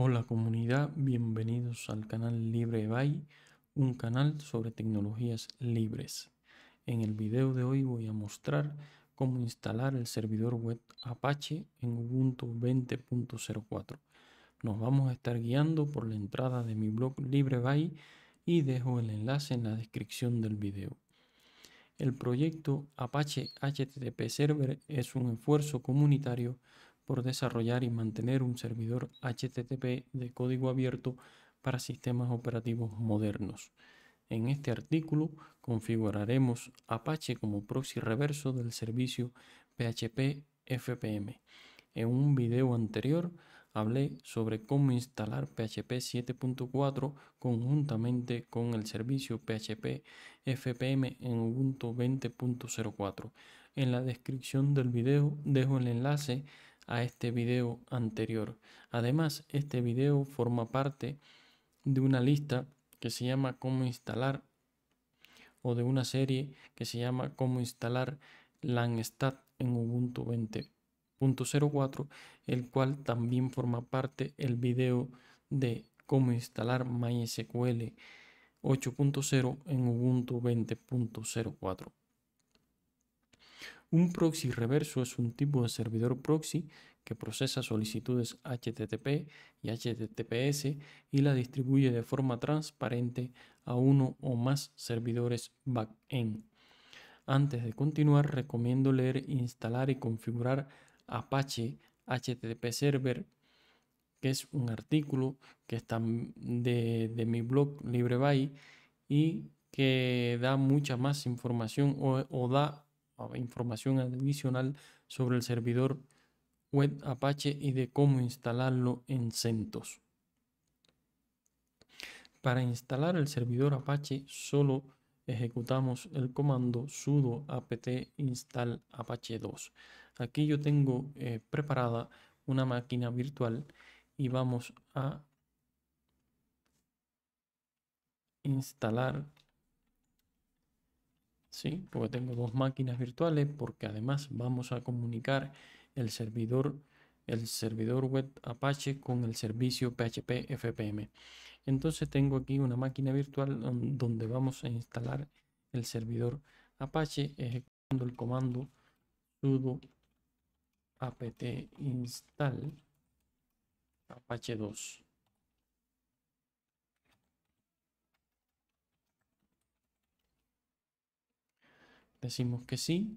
Hola comunidad, bienvenidos al canal Libre un canal sobre tecnologías libres. En el video de hoy voy a mostrar cómo instalar el servidor web Apache en Ubuntu 20.04. Nos vamos a estar guiando por la entrada de mi blog Libre y dejo el enlace en la descripción del video. El proyecto Apache HTTP Server es un esfuerzo comunitario por desarrollar y mantener un servidor HTTP de código abierto para sistemas operativos modernos. En este artículo configuraremos Apache como proxy reverso del servicio PHP FPM. En un video anterior hablé sobre cómo instalar PHP 7.4 conjuntamente con el servicio PHP FPM en Ubuntu 20.04. En la descripción del video dejo el enlace a este video anterior. Además, este video forma parte de una lista que se llama cómo instalar o de una serie que se llama cómo instalar lanstat en Ubuntu 20.04, el cual también forma parte el video de cómo instalar MySQL 8.0 en Ubuntu 20.04. Un proxy reverso es un tipo de servidor proxy que procesa solicitudes HTTP y HTTPS y la distribuye de forma transparente a uno o más servidores backend. Antes de continuar, recomiendo leer, instalar y configurar Apache HTTP Server, que es un artículo que está de, mi blog LibreBay y que da mucha más información o, o da información adicional sobre el servidor web Apache y de cómo instalarlo en CentOS. Para instalar el servidor Apache solo ejecutamos el comando sudo apt install apache 2. Aquí yo tengo eh, preparada una máquina virtual y vamos a instalar ¿sí? Porque tengo dos máquinas virtuales, porque además vamos a comunicar el servidor, el servidor web Apache con el servicio PHP FPM. Entonces tengo aquí una máquina virtual donde vamos a instalar el servidor Apache ejecutando el comando sudo apt install apache 2 Decimos que sí.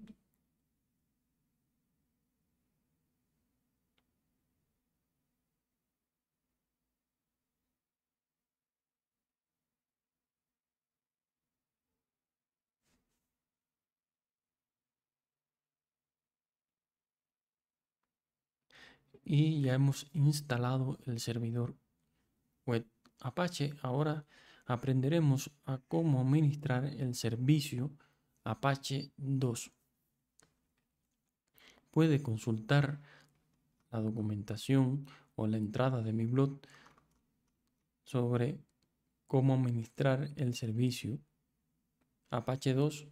Y ya hemos instalado el servidor web Apache. Ahora aprenderemos a cómo administrar el servicio Apache 2. Puede consultar la documentación o la entrada de mi blog sobre cómo administrar el servicio Apache 2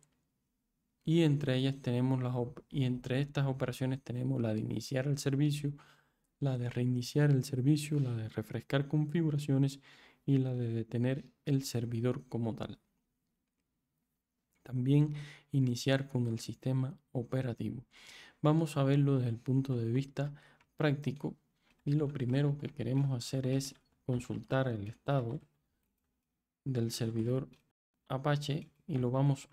y entre ellas tenemos las y entre estas operaciones tenemos la de iniciar el servicio, la de reiniciar el servicio, la de refrescar configuraciones y la de detener el servidor como tal también iniciar con el sistema operativo. Vamos a verlo desde el punto de vista práctico y lo primero que queremos hacer es consultar el estado del servidor Apache y lo vamos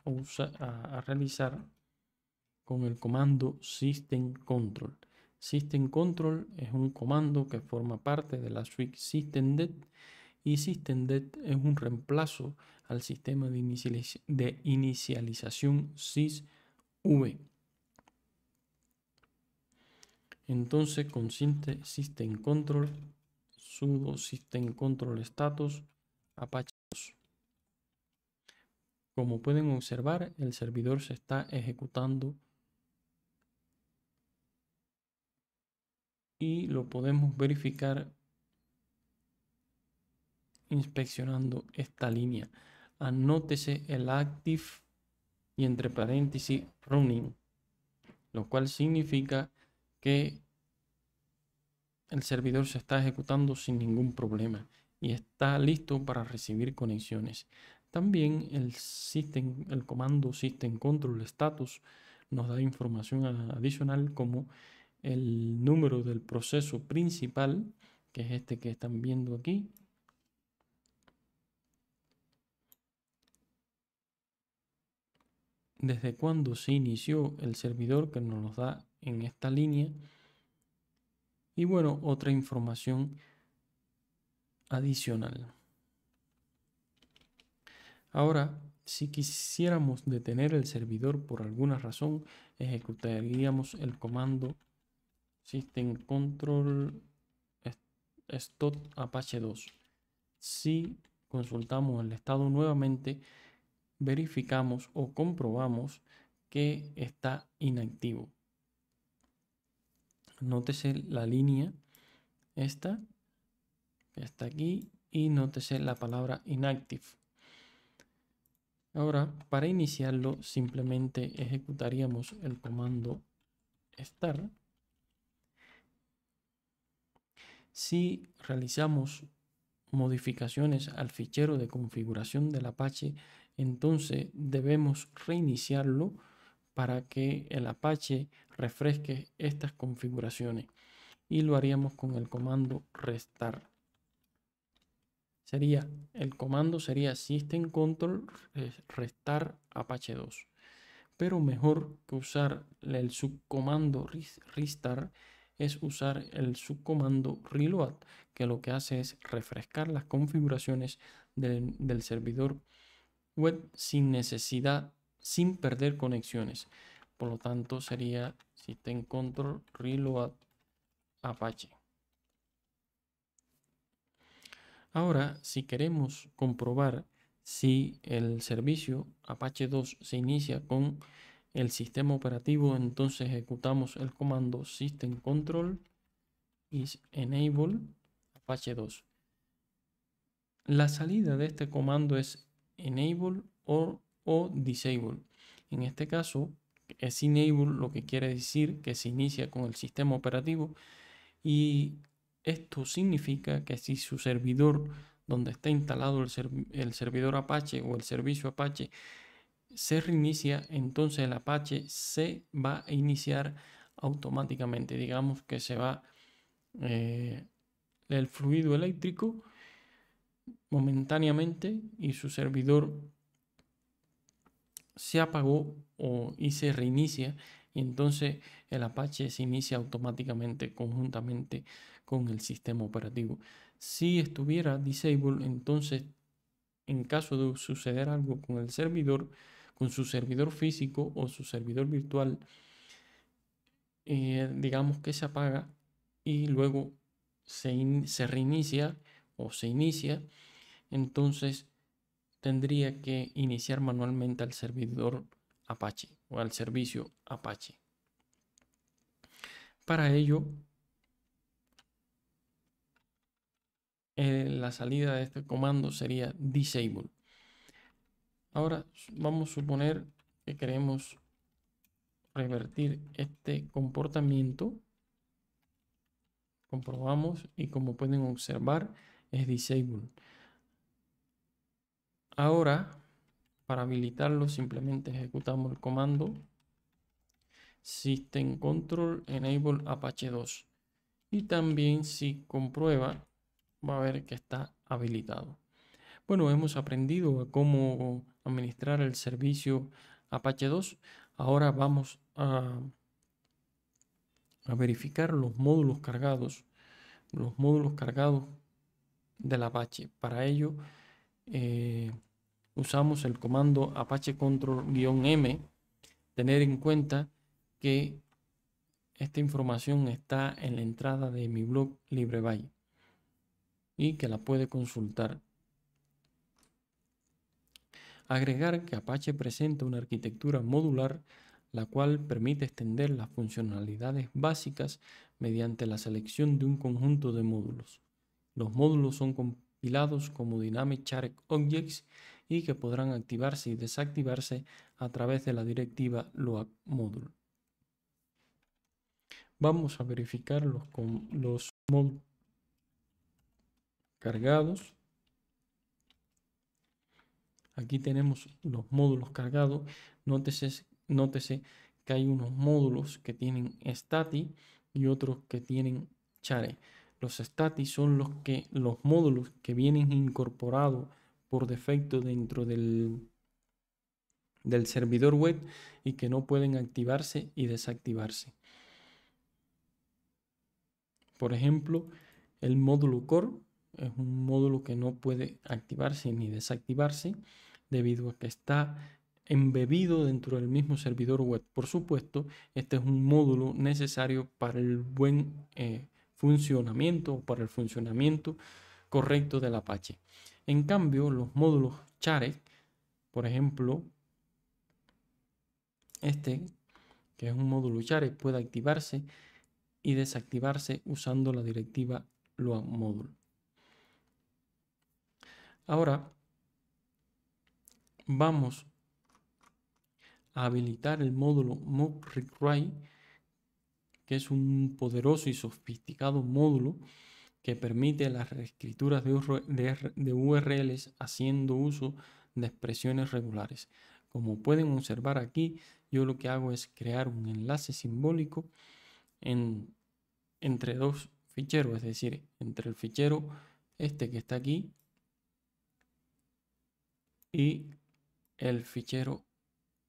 a, realizar con el comando system control. System control es un comando que forma parte de la suite systemd y SystemDet es un reemplazo al sistema de, inicialización SysV. Entonces consiste System Control, sudo System Control Status, Apache 2. Como pueden observar, el servidor se está ejecutando y lo podemos verificar inspeccionando esta línea. Anótese el active y entre paréntesis running, lo cual significa que el servidor se está ejecutando sin ningún problema y está listo para recibir conexiones. También el, system, el comando system control status nos da información adicional como el número del proceso principal, que es este que están viendo aquí, desde cuándo se inició el servidor que nos lo da en esta línea. Y bueno, otra información adicional. Ahora, si quisiéramos detener el servidor por alguna razón, ejecutaríamos el comando system control stop apache 2. Si consultamos el estado nuevamente, verificamos o comprobamos que está inactivo. Nótese la línea esta que está aquí y nótese la palabra inactive. Ahora, para iniciarlo, simplemente ejecutaríamos el comando start Si realizamos modificaciones al fichero de configuración del Apache entonces debemos reiniciarlo para que el Apache refresque estas configuraciones y lo haríamos con el comando Restart. Sería, el comando sería system control eh, restar apache 2. Pero mejor que usar el subcomando restart es usar el subcomando reload, que lo que hace es refrescar las configuraciones del servidor web sin necesidad, sin perder conexiones. Por lo tanto, sería system control reload Apache. Ahora, si queremos comprobar si el servicio Apache 2 se inicia con el sistema operativo, entonces ejecutamos el comando system control is enable Apache 2. La salida de este comando es enable o, o disable. En este caso es enable lo que quiere decir que se inicia con el sistema operativo y esto significa que si su servidor donde está instalado el, servidor Apache o el servicio Apache se reinicia, entonces el Apache se va a iniciar automáticamente. Digamos que se va eh, el fluido eléctrico momentáneamente y su servidor se apagó o, y se reinicia y entonces el Apache se inicia automáticamente conjuntamente con el sistema operativo. Si estuviera disable, entonces en caso de suceder algo con el servidor, con su servidor físico o su servidor virtual, eh, digamos que se apaga y luego se, se reinicia o se inicia, entonces tendría que iniciar manualmente al servidor Apache o al servicio Apache. Para ello, eh, la salida de este comando sería disable. Ahora vamos a suponer que queremos revertir este comportamiento. Comprobamos y como pueden observar, es disable. Ahora, para habilitarlo, simplemente ejecutamos el comando system control enable apache 2 y también si comprueba va a ver que está habilitado. Bueno, hemos aprendido cómo administrar el servicio Apache 2. Ahora vamos a, a verificar los módulos cargados. Los módulos cargados del Apache. Para ello eh, usamos el comando apache control-m. Tener en cuenta que esta información está en la entrada de mi blog LibreBay y que la puede consultar. Agregar que Apache presenta una arquitectura modular la cual permite extender las funcionalidades básicas mediante la selección de un conjunto de módulos. Los módulos son compilados como Dynamic char Objects y que podrán activarse y desactivarse a través de la directiva load module. Vamos a verificar los, con los módulos cargados. Aquí tenemos los módulos cargados. Nótese, que hay unos módulos que tienen stati y otros que tienen char. Los statis son los, que, los módulos que vienen incorporados por defecto dentro del, del servidor web y que no pueden activarse y desactivarse. Por ejemplo, el módulo core es un módulo que no puede activarse ni desactivarse debido a que está embebido dentro del mismo servidor web. Por supuesto, este es un módulo necesario para el buen eh, funcionamiento, para el funcionamiento correcto del Apache. En cambio, los módulos Charek, por ejemplo, este, que es un módulo Charek, puede activarse y desactivarse usando la directiva load Ahora vamos a habilitar el módulo mock que es un poderoso y sofisticado módulo que permite las reescrituras de, URLs haciendo uso de expresiones regulares. Como pueden observar aquí, yo lo que hago es crear un enlace simbólico entre dos ficheros, es decir, entre el fichero este que está aquí y el fichero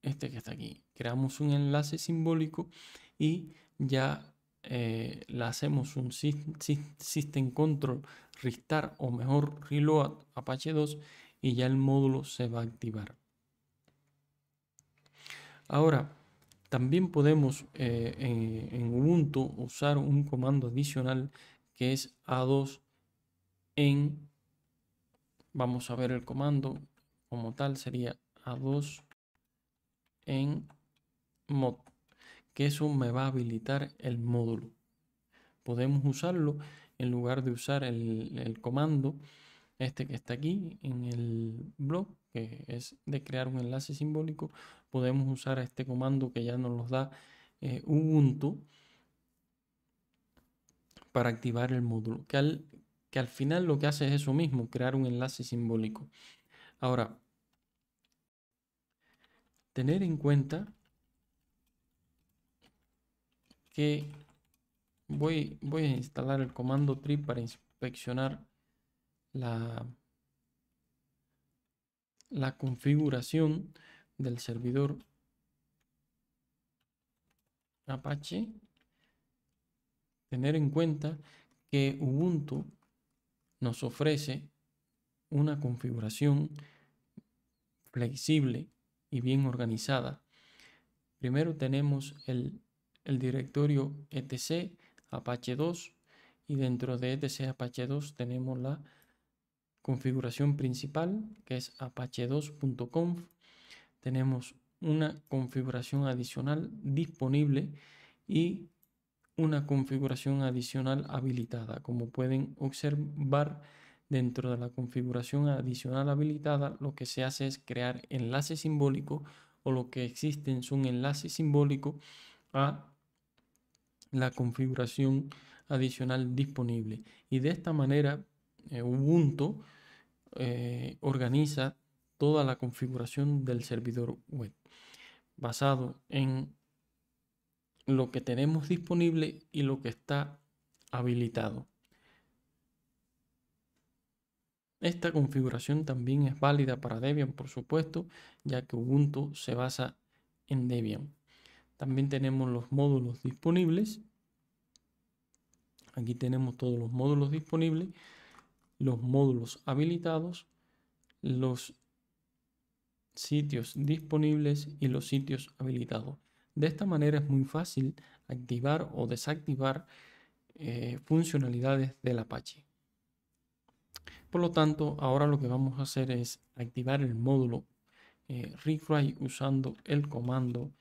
este que está aquí. Creamos un enlace simbólico y ya eh, le hacemos un system control restart o mejor reload Apache 2 y ya el módulo se va a activar. Ahora, también podemos eh, en, Ubuntu usar un comando adicional que es A2 en, vamos a ver el comando como tal, sería A2 en mod que eso me va a habilitar el módulo. Podemos usarlo en lugar de usar el, comando este que está aquí en el blog, que es de crear un enlace simbólico, podemos usar este comando que ya nos los da eh, Ubuntu para activar el módulo, que que al final lo que hace es eso mismo, crear un enlace simbólico. Ahora, tener en cuenta voy, voy a instalar el comando trip para inspeccionar la, la configuración del servidor Apache. Tener en cuenta que Ubuntu nos ofrece una configuración flexible y bien organizada. Primero tenemos el el directorio etc apache 2 y dentro de etc apache 2 tenemos la configuración principal que es apache2.conf tenemos una configuración adicional disponible y una configuración adicional habilitada como pueden observar dentro de la configuración adicional habilitada lo que se hace es crear enlace simbólico o lo que es un enlace simbólico a la configuración adicional disponible. Y de esta manera eh, Ubuntu eh, organiza toda la configuración del servidor web basado en lo que tenemos disponible y lo que está habilitado. Esta configuración también es válida para Debian, por supuesto, ya que Ubuntu se basa en Debian. También tenemos los módulos disponibles. Aquí tenemos todos los módulos disponibles, los módulos habilitados, los sitios disponibles y los sitios habilitados. De esta manera es muy fácil activar o desactivar eh, funcionalidades del Apache. Por lo tanto, ahora lo que vamos a hacer es activar el módulo eh, usando el comando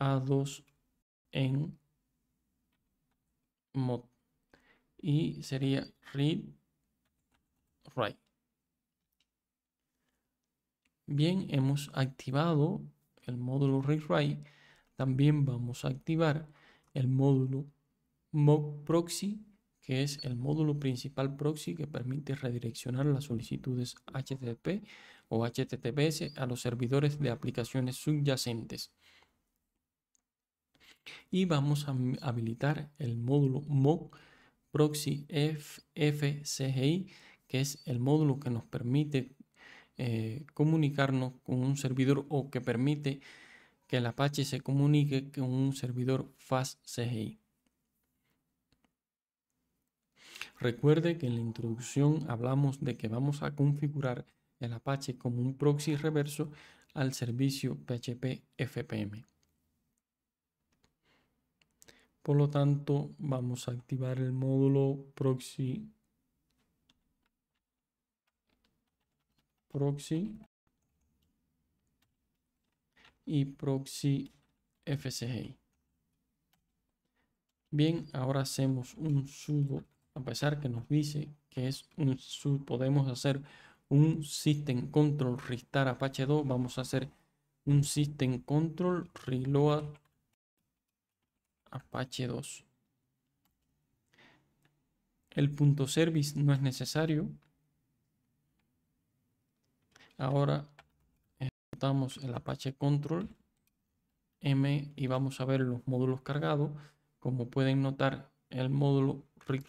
a2 en mod. Y sería read write. Bien, hemos activado el módulo read write. También vamos a activar el módulo mod proxy, que es el módulo principal proxy que permite redireccionar las solicitudes HTTP o HTTPS a los servidores de aplicaciones subyacentes y vamos a habilitar el módulo MOC proxy FFCGI, que es el módulo que nos permite eh, comunicarnos con un servidor o que permite que el Apache se comunique con un servidor FastCGI. Recuerde que en la introducción hablamos de que vamos a configurar el Apache como un proxy reverso al servicio PHP FPM. Por lo tanto, vamos a activar el módulo proxy proxy y proxy fsg. Bien, ahora hacemos un sudo, a pesar que nos dice que es un sudo, podemos hacer un system control restart apache 2, vamos a hacer un system control reload Apache 2. El punto service no es necesario. Ahora ejecutamos eh, el Apache Control M y vamos a ver los módulos cargados. Como pueden notar, el módulo read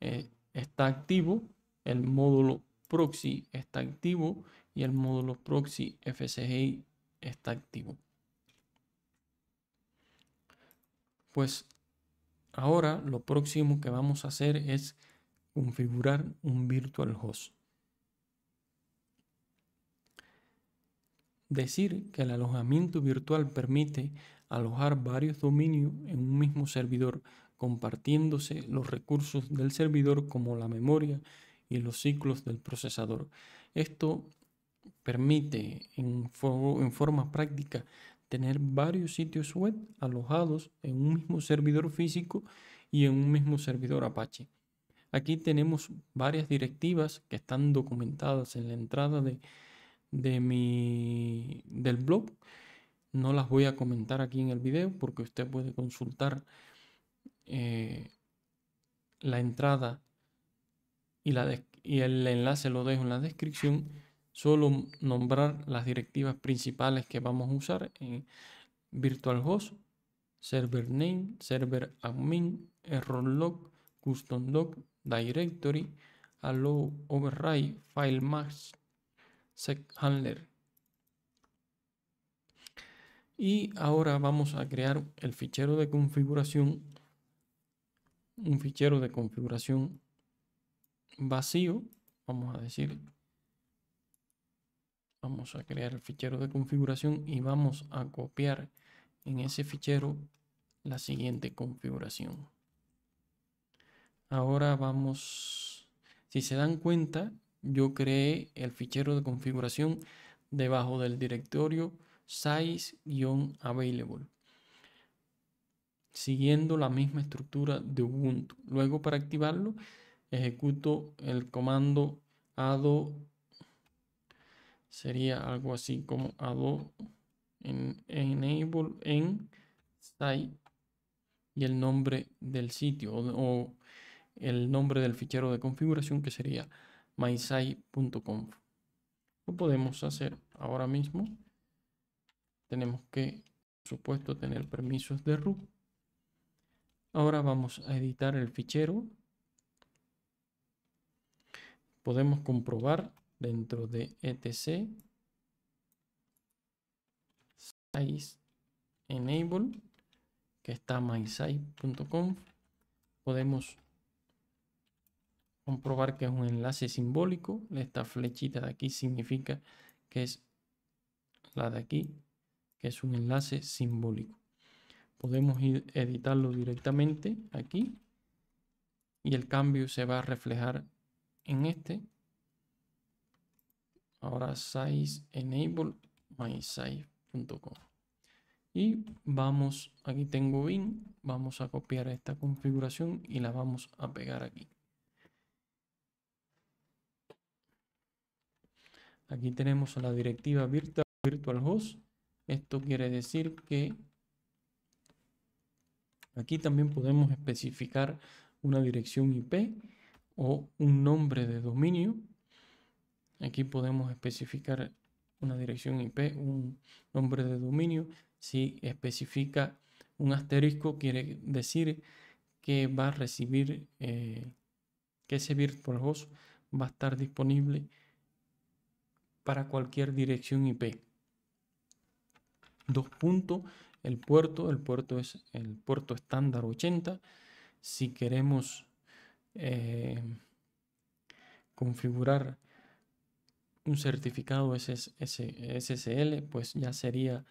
eh, está activo, el módulo proxy está activo y el módulo proxy FCGI está activo. Pues ahora lo próximo que vamos a hacer es configurar un virtual host. Decir que el alojamiento virtual permite alojar varios dominios en un mismo servidor, compartiéndose los recursos del servidor como la memoria y los ciclos del procesador. Esto permite en, forma práctica tener varios sitios web alojados en un mismo servidor físico y en un mismo servidor Apache. Aquí tenemos varias directivas que están documentadas en la entrada de, de mi, del blog. No las voy a comentar aquí en el video porque usted puede consultar eh, la entrada y, y el enlace lo dejo en la descripción solo nombrar las directivas principales que vamos a usar en virtual host, server name, server admin, error log, custom log, directory, allow override, file max, handler. Y ahora vamos a crear el fichero de configuración, un fichero de configuración vacío, vamos a decir Vamos a crear el fichero de configuración y vamos a copiar en ese fichero la siguiente configuración. Ahora vamos, si se dan cuenta, yo creé el fichero de configuración debajo del directorio size-available, siguiendo la misma estructura de Ubuntu. Luego para activarlo, ejecuto el comando ado sería algo así como adobe en, enable en site y el nombre del sitio o, el nombre del fichero de configuración que sería mysite.conf. Lo podemos hacer ahora mismo. Tenemos que, por supuesto, tener permisos de root. Ahora vamos a editar el fichero. Podemos comprobar dentro de etc size enable que está mysize.com podemos comprobar que es un enlace simbólico esta flechita de aquí significa que es la de aquí que es un enlace simbólico podemos ir editarlo directamente aquí y el cambio se va a reflejar en este Ahora size enable mysize.com. Y vamos, aquí tengo bin, vamos a copiar esta configuración y la vamos a pegar aquí. Aquí tenemos la directiva virtual, virtual host. Esto quiere decir que aquí también podemos especificar una dirección IP o un nombre de dominio Aquí podemos especificar una dirección IP, un nombre de dominio. Si especifica un asterisco, quiere decir que va a recibir, eh, que ese virtual host va a estar disponible para cualquier dirección IP. Dos puntos, el puerto, el puerto es el puerto estándar 80. Si queremos eh, configurar un certificado SSL, pues ya sería,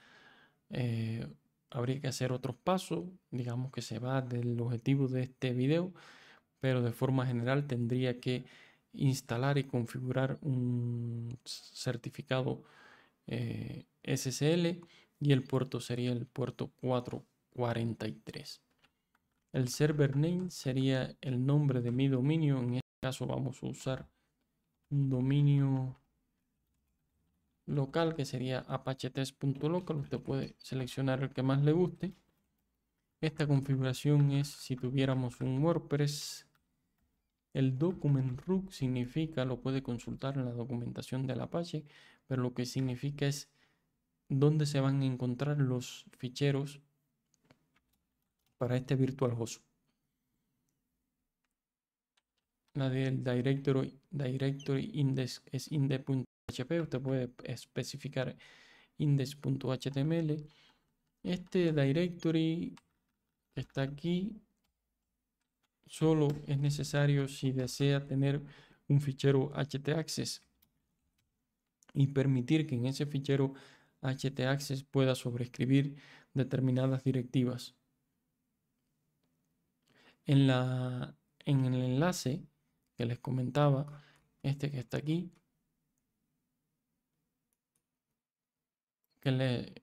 eh, habría que hacer otros pasos, digamos que se va del objetivo de este video, pero de forma general tendría que instalar y configurar un certificado eh, SSL y el puerto sería el puerto 443. El server name sería el nombre de mi dominio, en este caso vamos a usar un dominio local que sería apachetest.local usted puede seleccionar el que más le guste esta configuración es si tuviéramos un WordPress el document root significa lo puede consultar en la documentación del Apache pero lo que significa es dónde se van a encontrar los ficheros para este virtual host la del directory, directory index es index.php, usted puede especificar index.html. Este directory está aquí solo es necesario si desea tener un fichero htaccess y permitir que en ese fichero htaccess pueda sobreescribir determinadas directivas. En, la, en el enlace les comentaba, este que está aquí, que le,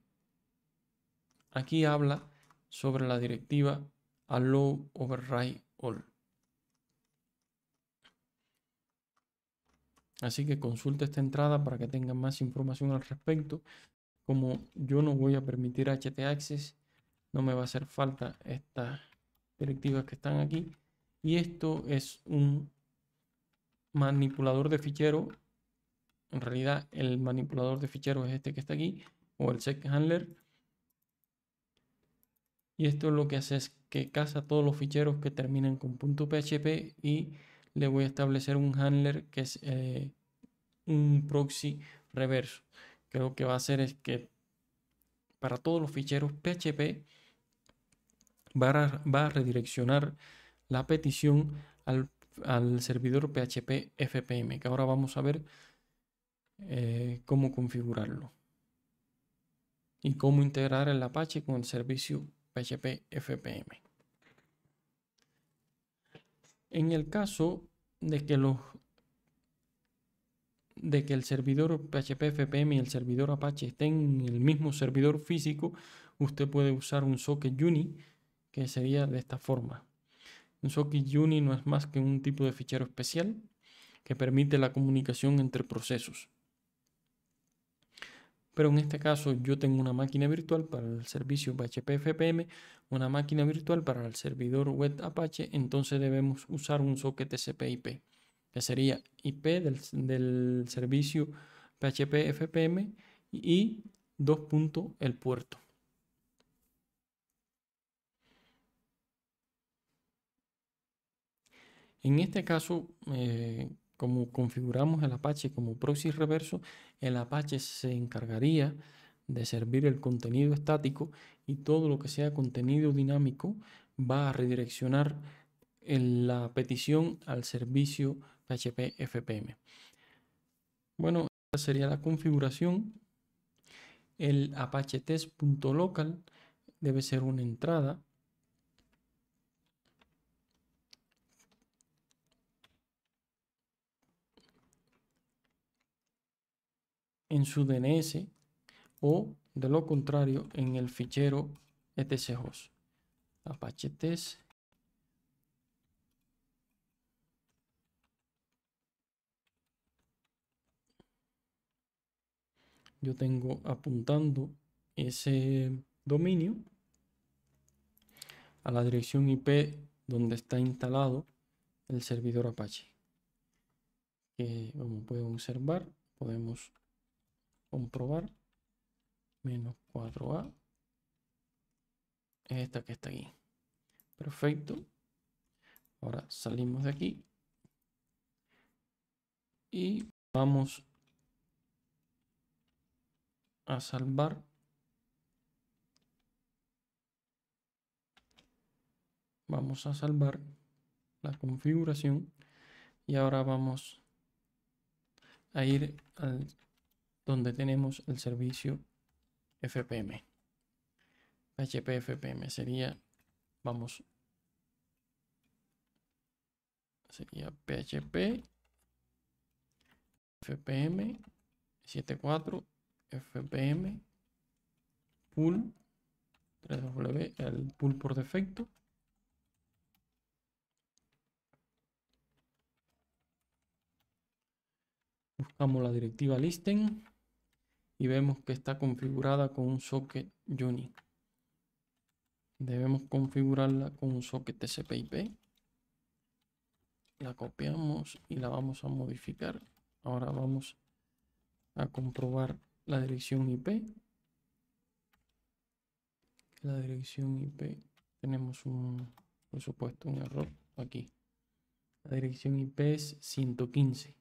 aquí habla sobre la directiva allow override all. Así que consulte esta entrada para que tengan más información al respecto. Como yo no voy a permitir HT no me va a hacer falta estas directivas que están aquí. Y esto es un manipulador de fichero, en realidad el manipulador de fichero es este que está aquí, o el check handler. Y esto lo que hace es que caza todos los ficheros que terminan con .php y le voy a establecer un handler que es eh, un proxy reverso. Que lo que va a hacer es que para todos los ficheros PHP va a redireccionar la petición al al servidor PHP FPM, que ahora vamos a ver eh, cómo configurarlo y cómo integrar el Apache con el servicio PHP FPM. En el caso de que los de que el servidor PHP FPM y el servidor Apache estén en el mismo servidor físico, usted puede usar un socket uni que sería de esta forma. Un socket UNI no es más que un tipo de fichero especial que permite la comunicación entre procesos. Pero en este caso yo tengo una máquina virtual para el servicio PHP FPM, una máquina virtual para el servidor web Apache, entonces debemos usar un socket TCP/IP, que sería IP del, servicio PHP FPM y 2. el puerto. En este caso, eh, como configuramos el Apache como proxy reverso, el Apache se encargaría de servir el contenido estático y todo lo que sea contenido dinámico va a redireccionar la petición al servicio PHP FPM. Bueno, esta sería la configuración. El apache test.local debe ser una entrada en su DNS o de lo contrario en el fichero etchost. Apache test yo tengo apuntando ese dominio a la dirección IP donde está instalado el servidor Apache. Que como pueden observar, podemos comprobar menos 4a es esta que está aquí perfecto ahora salimos de aquí y vamos a salvar vamos a salvar la configuración y ahora vamos a ir al donde tenemos el servicio FPM. PHP FPM sería, vamos, sería PHP FPM 74 FPM pool w el pool por defecto buscamos la directiva listen y vemos que está configurada con un socket Juni. Debemos configurarla con un socket TCP/IP. La copiamos y la vamos a modificar. Ahora vamos a comprobar la dirección IP. La dirección IP tenemos un, por supuesto, un error aquí. La dirección IP es 115.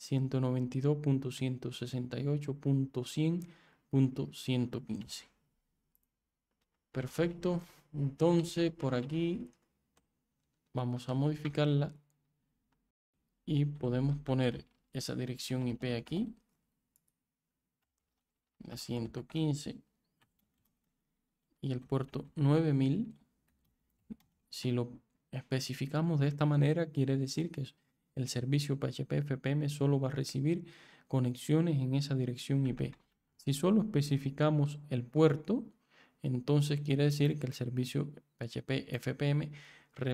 192.168.100.115. Perfecto. Entonces, por aquí vamos a modificarla y podemos poner esa dirección IP aquí. La 115 y el puerto 9000. Si lo especificamos de esta manera, quiere decir que es el servicio PHP-FPM solo va a recibir conexiones en esa dirección IP. Si solo especificamos el puerto, entonces quiere decir que el servicio PHP-FPM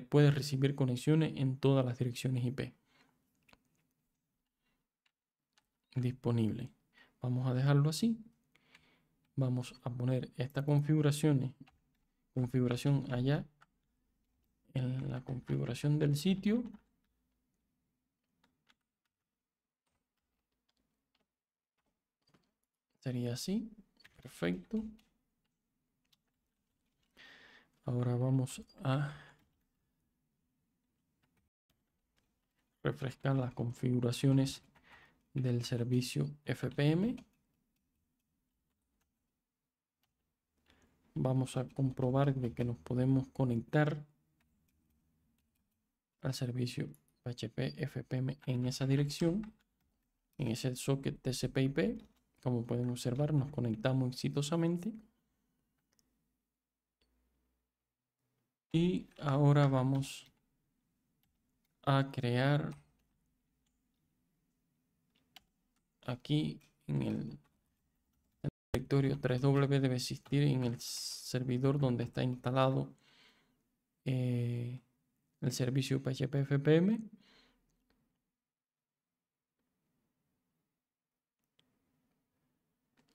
puede recibir conexiones en todas las direcciones IP disponible. Vamos a dejarlo así. Vamos a poner esta configuración, configuración allá en la configuración del sitio Sería así. Perfecto. Ahora vamos a refrescar las configuraciones del servicio FPM. Vamos a comprobar de que nos podemos conectar al servicio PHP FPM en esa dirección, en ese socket TCP/IP como pueden observar, nos conectamos exitosamente. Y ahora vamos a crear aquí en el, directorio 3W debe existir en el servidor donde está instalado eh, el servicio PHP FPM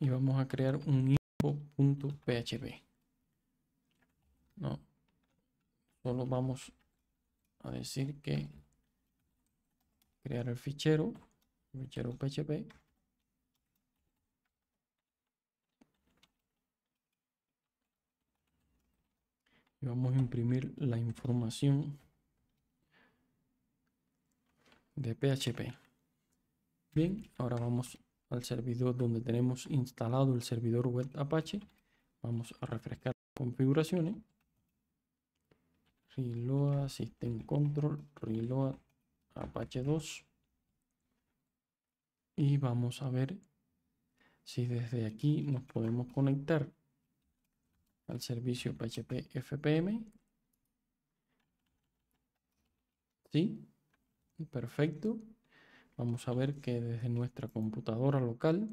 y vamos a crear un info.php. No, solo vamos a decir que crear el fichero, fichero PHP. Y vamos a imprimir la información de PHP. Bien, ahora vamos al servidor donde tenemos instalado el servidor web Apache. Vamos a refrescar configuraciones. Reload System Control, Reload Apache 2. Y vamos a ver si desde aquí nos podemos conectar al servicio PHP FPM. Sí, perfecto. Vamos a ver que desde nuestra computadora local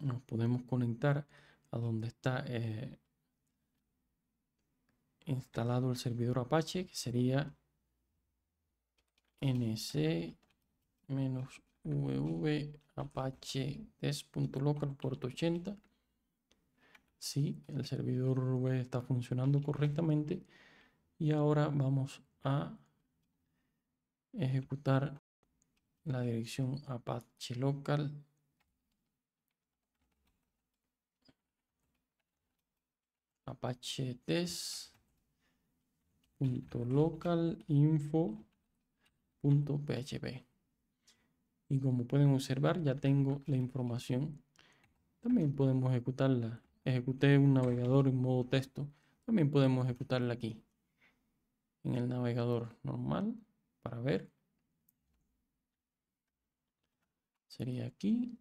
nos podemos conectar a donde está eh, instalado el servidor Apache, que sería nc-vv apache 80. Si sí, el servidor web está funcionando correctamente y ahora vamos a ejecutar la dirección apache local apache test y como pueden observar ya tengo la información también podemos ejecutarla ejecuté un navegador en modo texto también podemos ejecutarla aquí en el navegador normal para ver. Sería aquí.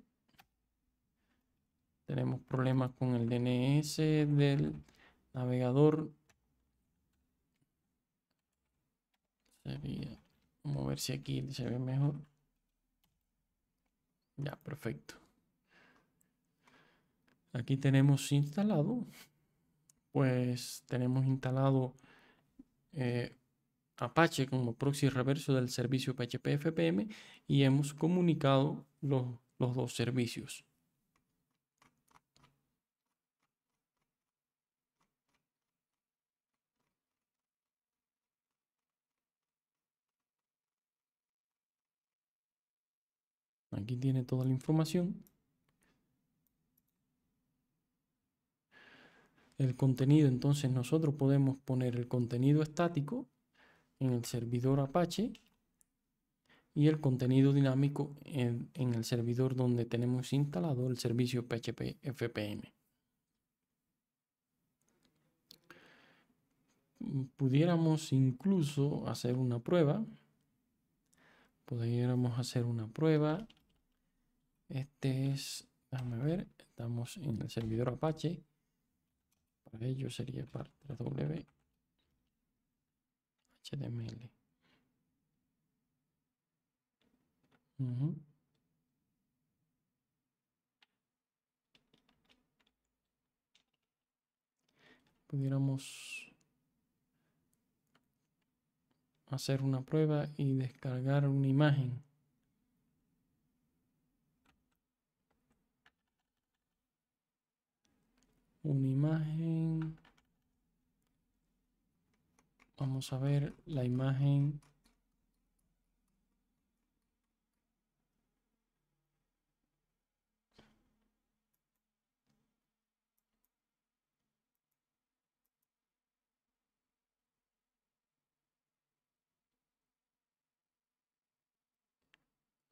Tenemos problemas con el DNS del navegador. Sería, vamos ver si aquí se ve mejor. Ya, perfecto. Aquí tenemos instalado, pues tenemos instalado eh, Apache como proxy reverso del servicio PHP-FPM y hemos comunicado los, los dos servicios. Aquí tiene toda la información. El contenido, entonces nosotros podemos poner el contenido estático en el servidor Apache y el contenido dinámico en, el servidor donde tenemos instalado el servicio PHP FPM. Pudiéramos incluso hacer una prueba. Pudiéramos hacer una prueba. Este es, déjame ver, estamos en el servidor Apache. Para ello sería para 3W. Pudiéramos hacer una prueba y descargar una imagen. Una imagen. Vamos a ver la imagen.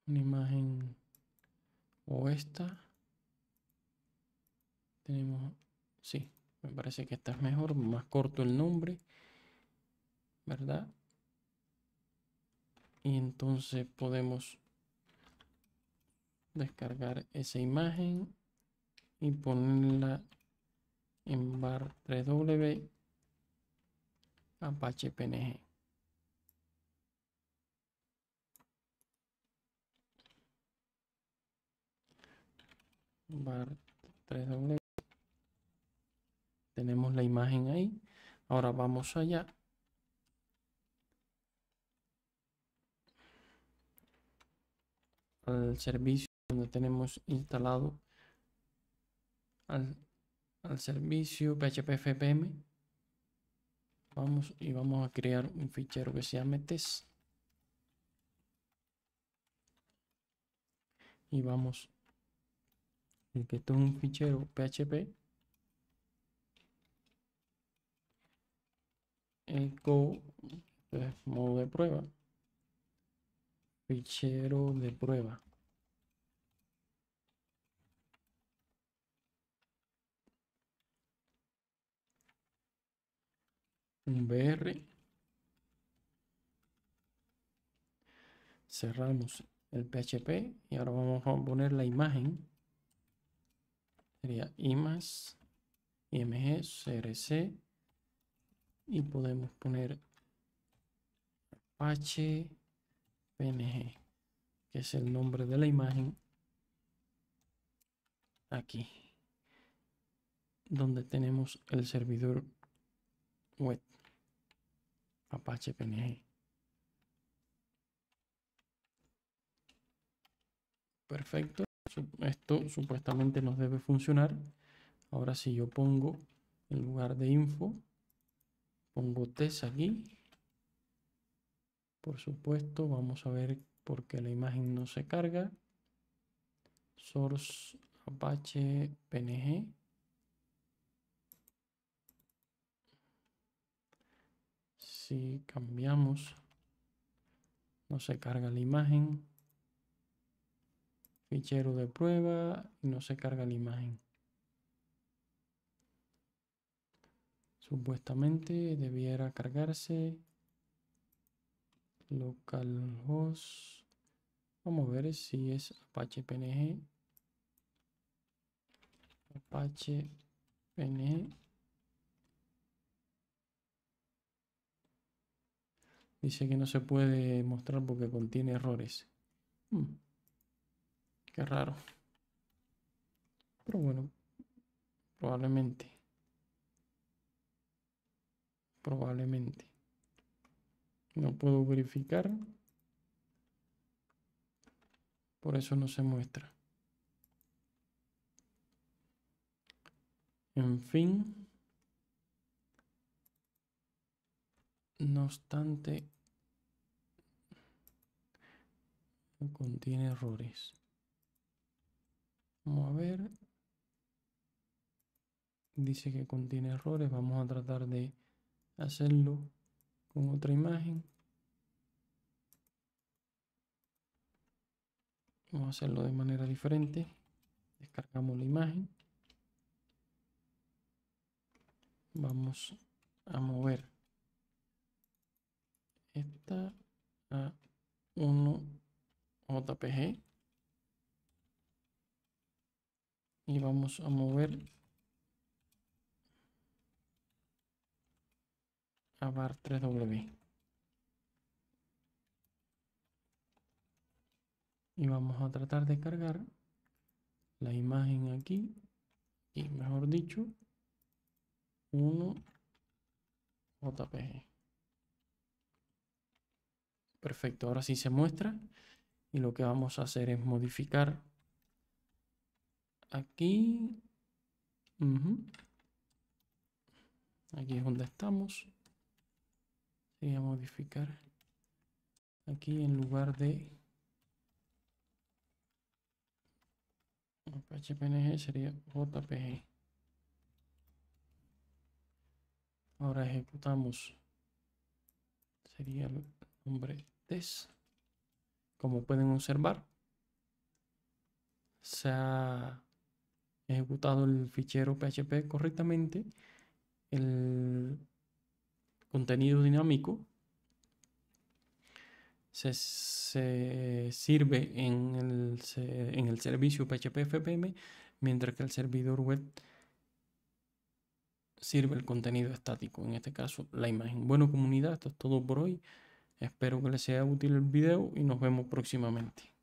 Una imagen o esta. Tenemos, sí, me parece que esta es mejor, más corto el nombre. ¿verdad? Y entonces podemos descargar esa imagen y ponerla en bar 3w apache png bar 3w tenemos la imagen ahí ahora vamos allá al servicio donde tenemos instalado al, al servicio phpfpm vamos y vamos a crear un fichero que se llame test y vamos el que esto un fichero php el modo de prueba Fichero de prueba. Un BR. Cerramos el PHP y ahora vamos a poner la imagen. Sería imas, img, y podemos poner h PNG, que es el nombre de la imagen, aquí, donde tenemos el servidor web Apache PNG. Perfecto, esto supuestamente nos debe funcionar. Ahora si yo pongo en lugar de info, pongo test aquí por supuesto, vamos a ver por qué la imagen no se carga. Source Apache PNG. Si cambiamos, no se carga la imagen. Fichero de prueba no se carga la imagen. Supuestamente debiera cargarse localhost. Vamos a ver si es Apache PNG. Apache PNG. Dice que no se puede mostrar porque contiene errores. Hmm. Qué raro. Pero bueno, probablemente. Probablemente. No puedo verificar. Por eso no se muestra. En fin. No obstante, contiene errores. Vamos a ver. Dice que contiene errores. Vamos a tratar de hacerlo con otra imagen. Vamos a hacerlo de manera diferente. Descargamos la imagen. Vamos a mover esta a 1 JPG. Y vamos a mover 3W. Y vamos a tratar de cargar la imagen aquí. Y mejor dicho, 1 JPG. Perfecto, ahora sí se muestra. Y lo que vamos a hacer es modificar aquí. Aquí es donde estamos sería modificar aquí en lugar de phpng sería JPG. Ahora ejecutamos. Sería el nombre test. Como pueden observar, se ha ejecutado el fichero PHP correctamente. El contenido dinámico se, sirve en el, en el servicio PHP-FPM, mientras que el servidor web sirve el contenido estático, en este caso la imagen. Bueno comunidad, esto es todo por hoy. Espero que les sea útil el video y nos vemos próximamente.